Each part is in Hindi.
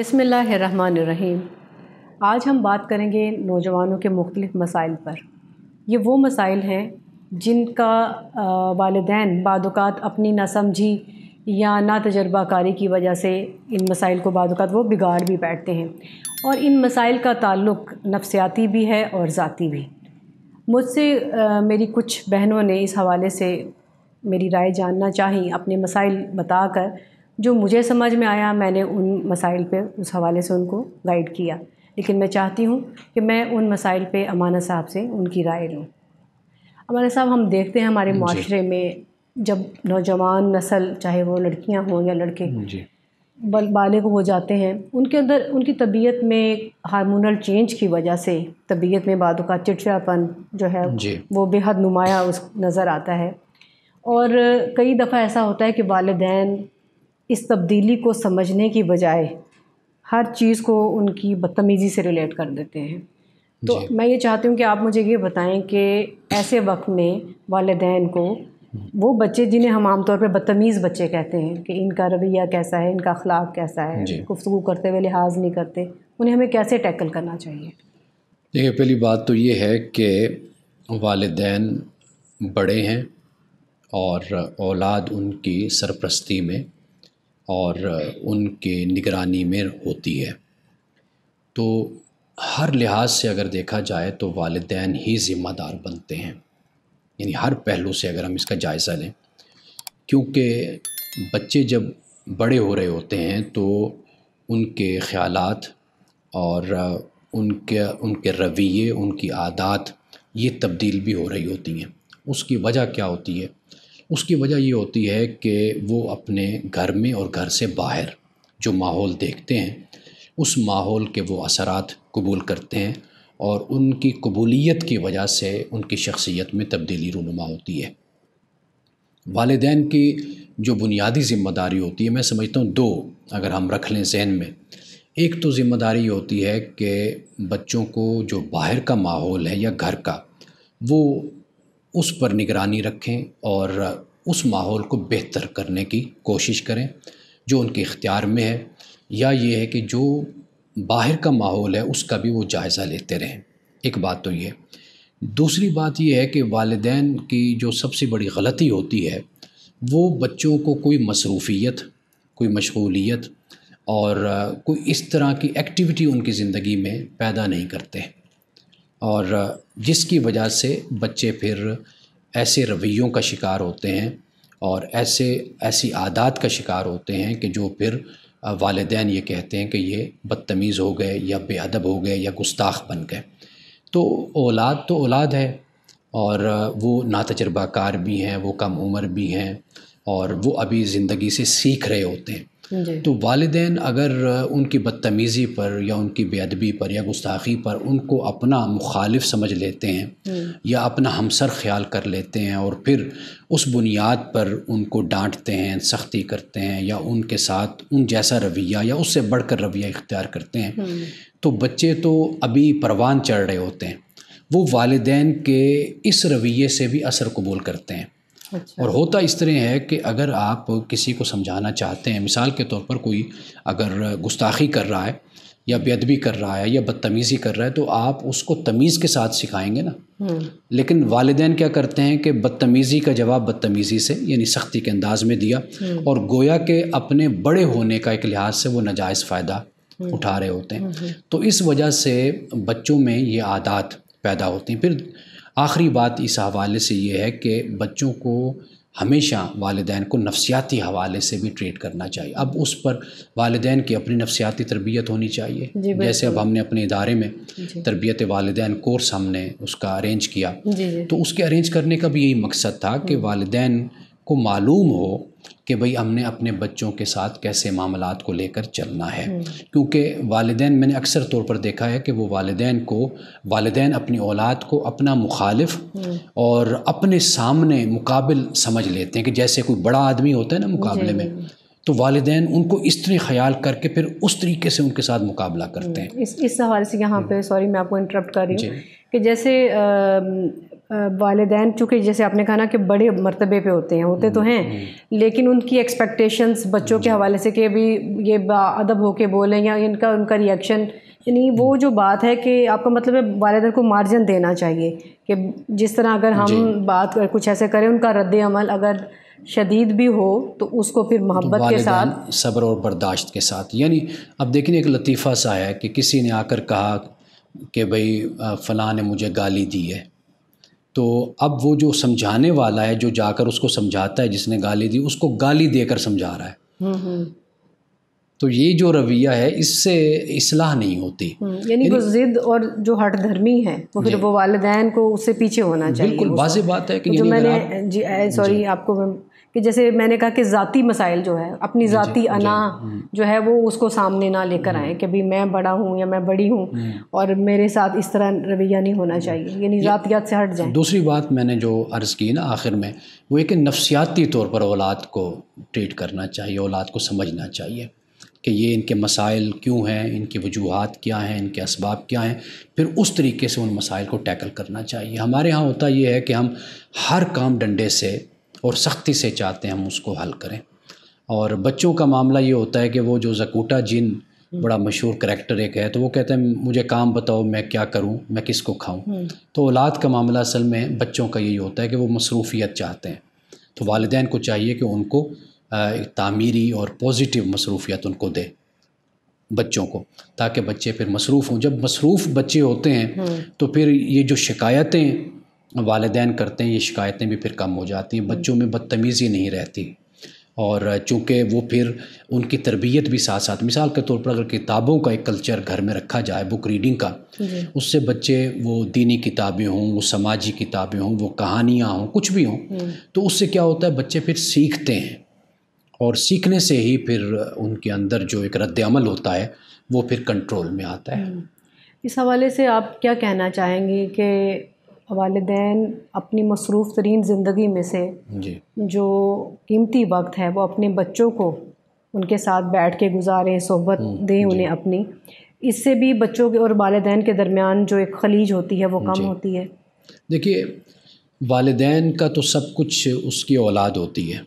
बिसमीम आज हम बात करेंगे नौजवानों के मुख्तलिफ़ मसाइल पर ये वो मसाइल हैं जिनका वालदे बाद अपनी ना समझी या ना तजर्बाकारी की वजह से इन मसाइल को बाद वो बिगाड़ भी बैठते हैं और इन मसाइल का ताल्लुक़ नफसियाती भी है और ज़ाती भी मुझसे मेरी कुछ बहनों ने इस हवाले से मेरी राय जानना चाही अपने मसाइल बताकर कर जो मुझे समझ में आया मैंने उन मसाइल पे उस हवाले से उनको गाइड किया लेकिन मैं चाहती हूँ कि मैं उन मसाइल पे अमाना साहब से उनकी राय लूँ अमाना साहब हम देखते हैं हमारे माशरे में जब नौजवान नस्ल चाहे वो लड़कियाँ हों या लड़के बल बालिग हो जाते हैं उनके अंदर उनकी तबीयत में हार्मोनल चेंज की वजह से तबीयत में बाद का चिड़चिड़ापन जो है वो बेहद नुमाया उस नज़र आता है और कई दफ़ा ऐसा होता है कि वालदेन इस तब्दीली को समझने की बजाय हर चीज़ को उनकी बदतमीज़ी से रिलेट कर देते हैं तो मैं ये चाहती हूँ कि आप मुझे ये बताएं कि ऐसे वक्त में वालदेन को वो बच्चे जिन्हें हम आमतौर पर बदतमीज़ बच्चे कहते हैं कि इनका रवैया कैसा है इनका अखलाक कैसा है गुफ्तु करते हुए लिहाज नहीं करते उन्हें हमें कैसे टैकल करना चाहिए देखिए पहली बात तो ये है कि वालदेन बड़े हैं और औलाद उनकी सरप्रस्ती में और उनके निगरानी में होती है तो हर लिहाज से अगर देखा जाए तो वालदेन ही ज़िम्मेदार बनते हैं यानी हर पहलू से अगर हम इसका जायज़ा लें क्योंकि बच्चे जब बड़े हो रहे होते हैं तो उनके ख़्याल और उनके उनके रवैये उनकी आदत ये तब्दील भी हो रही होती हैं उसकी वजह क्या होती है उसकी वजह ये होती है कि वो अपने घर में और घर से बाहर जो माहौल देखते हैं उस माहौल के वो असरात कबूल करते हैं और उनकी कबूलीत की वजह से उनकी शख्सियत में तब्दीली रूनुमा होती है वालदेन की जो बुनियादी ज़िम्मेदारी होती है मैं समझता हूँ दो अगर हम रख लें जहन में एक तो ज़िम्मेदारी होती है कि बच्चों को जो बाहर का माहौल है या घर का वो उस पर निगरानी रखें और उस माहौल को बेहतर करने की कोशिश करें जो उनके इख्तियार में है या ये है कि जो बाहर का माहौल है उसका भी वो जायज़ा लेते रहें एक बात तो ये दूसरी बात यह है कि वालदेन की जो सबसे बड़ी गलती होती है वो बच्चों को कोई मसरूफीत कोई मशगूलियत और कोई इस तरह की एक्टिविटी उनकी ज़िंदगी में पैदा नहीं करते हैं और जिसकी वजह से बच्चे फिर ऐसे रवैयों का शिकार होते हैं और ऐसे ऐसी आदत का शिकार होते हैं कि जो फिर वालदेन ये कहते हैं कि ये बदतमीज़ हो गए या बेअदब हो गए या गुस्ताख बन गए तो औलाद तो औलाद है और वो नातजर्बाकार भी हैं वो कम उम्र भी हैं और वो अभी ज़िंदगी से सीख रहे होते हैं तो वालदे अगर उनकी बदतमीज़ी पर या उनकी बेअदबी पर या गुस्ताखी पर उनको अपना मुखालिफ समझ लेते हैं या अपना हमसर ख्याल कर लेते हैं और फिर उस बुनियाद पर उनको डांटते हैं सख्ती करते हैं या उनके साथ उन जैसा रवैया या उससे बढ़कर रवैया इख्तियार करते हैं तो बच्चे तो अभी परवान चढ़ रहे होते हैं वो वालदेन के इस रवैये से भी असर कबूल करते हैं अच्छा। और होता इस तरह है कि अगर आप किसी को समझाना चाहते हैं मिसाल के तौर पर कोई अगर गुस्ताखी कर रहा है या बेदबी कर रहा है या बदतमीज़ी कर रहा है तो आप उसको तमीज़ के साथ सिखाएंगे ना हम्म। लेकिन वालदे क्या करते हैं कि बदतमीज़ी का जवाब बदतमीज़ी से यानी सख्ती के अंदाज में दिया हम्म। और गोया के अपने बड़े होने का एक लिहाज से वो नाजायज़ फ़ायदा हम्म। उठा रहे होते हैं तो इस वजह से बच्चों में ये आदात पैदा होती हैं फिर आखिरी बात इस हवाले से ये है कि बच्चों को हमेशा वालदान को नफसियाती हवाले से भी ट्रीट करना चाहिए अब उस पर वालदान की अपनी नफसियाती तरबियत होनी चाहिए जैसे अब हमने अपने इदारे में तरबियत वालदान कोर्स हमने उसका अरेंज किया तो उसके अरेंज करने का भी यही मकसद था कि वालदान को मालूम हो कि भाई हमने अपने बच्चों के साथ कैसे मामला को लेकर चलना है हम्म। क्योंकि वालदे मैंने अक्सर तौर पर देखा है कि वो वालदे को वालदे अपनी औलाद को अपना मुखालिफ हम्म। और अपने सामने मुकाबिल समझ लेते हैं कि जैसे कोई बड़ा आदमी होता है ना मुकाबले में तो वालदे उनको इस तरह ख्याल करके फिर उस तरीके से उनके साथ मुकाबला करते हम्म। हैं इस इस हवाले से यहाँ पे सॉरी मैं आपको इंटरप्ट कर रही हूँ कि जैसे वालदे चूँकि जैसे आपने कहा ना कि बड़े मरतबे पे होते हैं होते तो हम्म, हैं हम्म। लेकिन उनकी एक्सपेक्टेशंस बच्चों के हम्म। हवाले से कि भी ये अदब होके बोलें या इनका उनका रिएक्शन यानी वो जो बात है कि आपका मतलब है वालदेन को मार्जिन देना चाहिए कि जिस तरह अगर हम बात कर, कुछ ऐसे करें उनका रद्द अमल अगर शदीद भी हो तो उसको फिर तो मोहब्बत के साथ सब्र और बर्दाश्त के साथ यानी अब देखिए एक लतीफ़ा सा है कि किसी ने आकर कहा कि भाई फ़लाँ ने मुझे गाली दी है तो अब वो जो समझाने वाला है जो जाकर उसको समझाता है जिसने गाली दी उसको गाली देकर समझा रहा है हम्म, हम्म। तो ये जो रवैया है इससे इसलाह नहीं होती हम्म, यानी वो जिद और जो हट धर्मी है वो फिर वो वालदेन को उससे पीछे होना चाहिए बिल्कुल वाजह तो- बात है कि तो जो मैंने जी सॉरी आपको मैं कि जैसे मैंने कहा कि ज़ाती मसाइल जो है अपनी ज़ाती अना हम्म। जो है वो उसको सामने ना लेकर हम्म। आए कि भाई मैं बड़ा हूँ या मैं बड़ी हूँ हम्म। और मेरे साथ इस तरह रवैया नहीं होना चाहिए यानी ज़ातियात से हट जाए दूसरी बात मैंने जो अर्ज़ की ना आखिर में वो एक नफसियाती तौर पर औलाद को ट्रीट करना चाहिए औलाद को समझना चाहिए कि ये इनके मसाइल क्यों हैं इनकी वजूहत क्या हैं इनके इसबाब क्या हैं फिर उस तरीके से उन मसाइल को टैकल करना चाहिए हमारे यहाँ होता ये है कि हम हर काम डंडे से और सख्ती से चाहते हैं हम उसको हल करें और बच्चों का मामला ये होता है कि वो जो जकूटा जिन हम्म। बड़ा मशहूर करेक्टर एक है तो वो कहते हैं मुझे काम बताओ मैं क्या करूं मैं किसको खाऊं हम्म। तो औलाद का मामला असल में बच्चों का यही होता है कि वो मसरूफ़ीत चाहते हैं तो वालदेन को चाहिए कि उनको तामीरी और पॉजिटिव मसरूफ़ीत उनको दे बच्चों को ताकि बच्चे फिर मसरूफ़ हों जब मसरूफ़ बच्चे होते हैं हम्म। तो फिर ये जो शिकायतें वालदेन करते हैं ये शिकायतें भी फिर कम हो जाती हैं बच्चों में बदतमीज़ी नहीं रहती और चूँकि वो फिर उनकी तरबियत भी साथ साथ मिसाल के तौर पर अगर किताबों का एक कल्चर घर में रखा जाए बुक रीडिंग का उससे बच्चे वो दीनी किताबें हों वो समाजी किताबें हों वो कहानियाँ हों कुछ भी हों तो उससे क्या होता है बच्चे फिर सीखते हैं और सीखने से ही फिर उनके अंदर जो एक रद्दमल होता है वो फिर कंट्रोल में आता है हम्म। इस हवाले से आप क्या कहना चाहेंगे कि वालदेन अपनी मसरूफ़ तरीन ज़िंदगी में से जो कीमती वक्त है वो अपने बच्चों को उनके साथ बैठ के गुजारें सोबत हम्म, दें उन्हें अपनी इससे भी बच्चों के और वालदेन के दरमियान जो एक खलीज होती है वो कम होती है देखिए वालदेन का तो सब कुछ उसकी औलाद होती है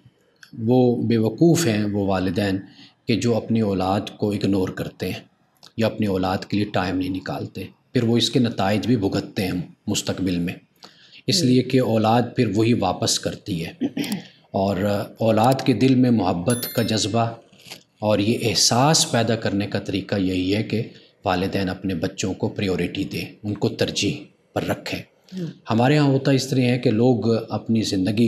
वो बेवकूफ़ हैं वो वालदेन के जो अपनी औलाद को इग्नोर करते हैं या अपनी औलाद के लिए टाइम नहीं निकालते फिर वो इसके नतज भी भुगतते हैं मुस्तबिल में इसलिए कि औलाद फिर वही वापस करती है और औलाद के दिल में मोहब्बत का जज्बा और ये एहसास पैदा करने का तरीका यही है कि वालदान अपने बच्चों को प्रायोरिटी दें उनको तरजीह पर रखें हम्म। हमारे यहाँ होता इस तरह है कि लोग अपनी ज़िंदगी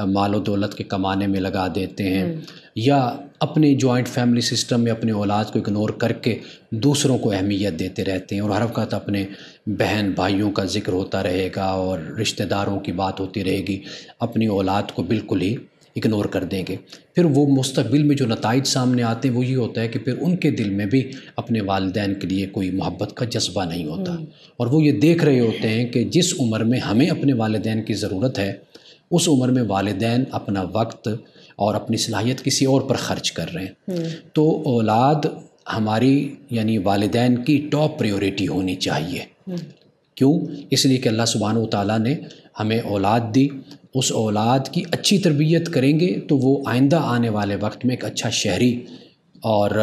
माल दौलत के कमाने में लगा देते हैं हम्म। या अपने जॉइंट फैमिली सिस्टम में अपने औलाद को इग्नोर करके दूसरों को अहमियत देते रहते हैं और हर वक्त अपने बहन भाइयों का जिक्र होता रहेगा और रिश्तेदारों की बात होती रहेगी अपनी औलाद को बिल्कुल ही इग्नोर कर देंगे फिर वो मुस्तबिल में जो नतज सामने आते हैं वो ये होता है कि फिर उनके दिल में भी अपने वालदेन के लिए कोई मोहब्बत का जज्बा नहीं होता हम्म। और वो ये देख रहे होते हैं कि जिस उम्र में हमें अपने वालदेन की ज़रूरत है उस उम्र में वालदेन अपना वक्त और अपनी सलाहियत किसी और पर ख़र्च कर रहे हैं हम्म। तो औलाद हमारी यानी वालदेन की टॉप प्रायोरिटी होनी चाहिए हम्म। क्यों इसलिए कि अल्लाह सुबहान ताली ने हमें औलाद दी उस औलाद की अच्छी तरबियत करेंगे तो वो आइंदा आने वाले वक्त में एक अच्छा शहरी और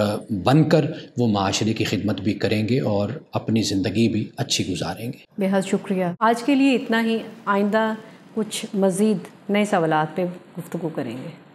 बनकर वो माशरे की खिदमत भी करेंगे और अपनी ज़िंदगी भी अच्छी गुजारेंगे बेहद शुक्रिया आज के लिए इतना ही आइंदा कुछ मज़ीद नए सवाल पर गुफ्तु करेंगे